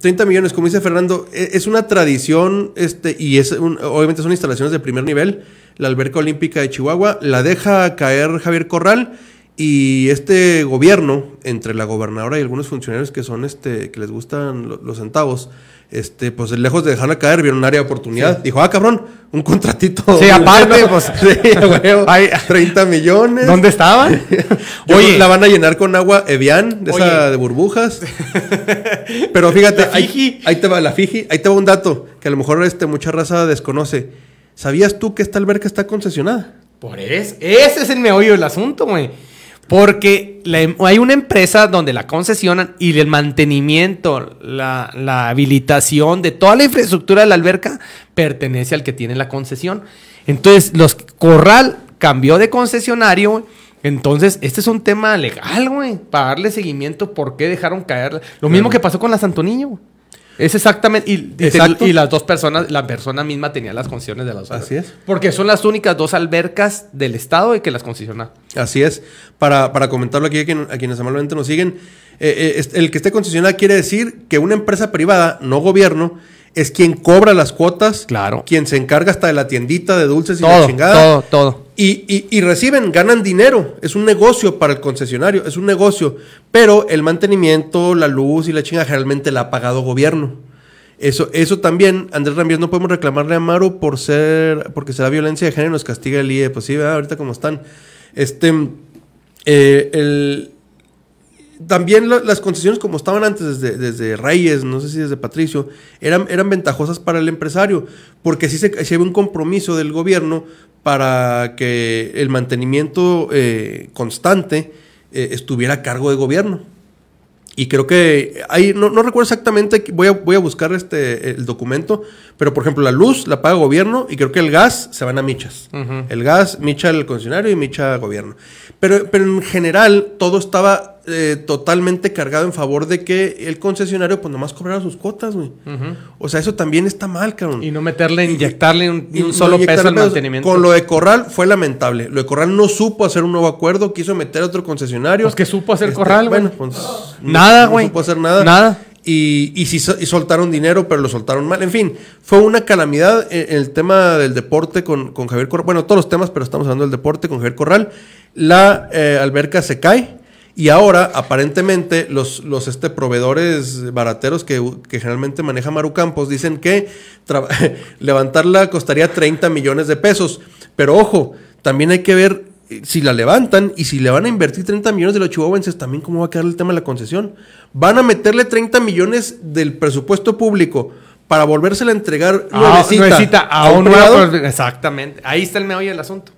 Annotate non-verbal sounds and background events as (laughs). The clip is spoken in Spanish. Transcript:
30 millones, como dice Fernando, e, es una tradición este, y es obviamente son instalaciones de primer nivel. La alberca olímpica de Chihuahua la deja caer Javier Corral y este gobierno, entre la gobernadora y algunos funcionarios que son este, que les gustan los centavos, este, pues lejos de dejarla caer, vieron un área de oportunidad. Dijo, ah, cabrón, un contratito. Sí, aparte, pues. (laughs) sí, huevo. 30 millones. ¿Dónde estaban? (laughs) Oye. La van a llenar con agua Evian, de esa de burbujas. (laughs) Pero fíjate, ahí, ahí, te va la Fiji, ahí te va un dato que a lo mejor este, mucha raza desconoce. ¿Sabías tú que esta alberca está concesionada? Por eso, ese es el meollo del asunto, güey. Porque em, hay una empresa donde la concesionan y el mantenimiento, la, habilitación de toda la infraestructura de la alberca pertenece al que tiene la concesión. Entonces, los Corral cambió de concesionario, Entonces, este es un tema legal, güey. Para darle seguimiento, ¿por qué dejaron caer? Lo mismo que pasó con la Santoniño, es exactamente. Y, las dos personas, la persona misma tenía las concesiones de las albercas. Así es. Porque son las únicas dos albercas del Estado y que las concesiona. Así es. Para, para comentarlo aquí a, quienes amablemente nos siguen, eh, eh, el que esté concesionada quiere decir que una empresa privada, no gobierno, es quien cobra las cuotas. Claro. Quien se encarga hasta de la tiendita de dulces y la chingada. Todo, todo. Y, reciben, ganan dinero. Es un negocio para el concesionario, es un negocio. Pero el mantenimiento, la luz y la chinga generalmente la ha pagado gobierno. Eso, eso también, Andrés Ramírez, no podemos reclamarle a Maro por ser, porque será violencia de género, nos castiga el IE. Pues sí, ahorita como están. Este, eh, el, también las concesiones como estaban antes, desde, Reyes, no sé si desde Patricio, eran, eran ventajosas para el empresario, porque sí se, se un compromiso del gobierno para que el mantenimiento eh, constante eh, estuviera a cargo del gobierno. Y creo que ahí, no, recuerdo exactamente, voy a, voy a buscar este, el documento, pero por ejemplo la luz la paga el gobierno y creo que el gas se van a michas. El gas, micha el concesionario y micha gobierno. Pero, pero en general todo estaba eh, totalmente cargado en favor de que el concesionario, pues nomás cobrara sus cuotas, O sea, eso también está mal, cabrón. Y no meterle, inyectarle un, solo peso al mantenimiento. Con lo de Corral fue lamentable. Lo de Corral no supo hacer un nuevo acuerdo, quiso meter a otro concesionario. Pues, que supo hacer este, Corral, Bueno, pues, nada, güey. No supo hacer nada. Nada. Y, y, soltaron dinero, pero lo soltaron mal. En fin, fue una calamidad eh, el tema del deporte con, Javier Corral. Bueno, todos los temas, pero estamos hablando del deporte con Javier Corral. La eh, alberca se cae. Y ahora, aparentemente, los, los este, proveedores barateros que, generalmente maneja Maru Campos dicen que (laughs) levantarla costaría 30 millones de pesos. Pero ojo, también hay que ver eh, si la levantan y si le van a invertir 30 millones de los chihuahuenses, también cómo va a quedar el tema de la concesión. Van a meterle 30 millones del presupuesto público para volvérsela a entregar ah, nuevecita, a, un, Exactamente. Ahí está el meollo del asunto.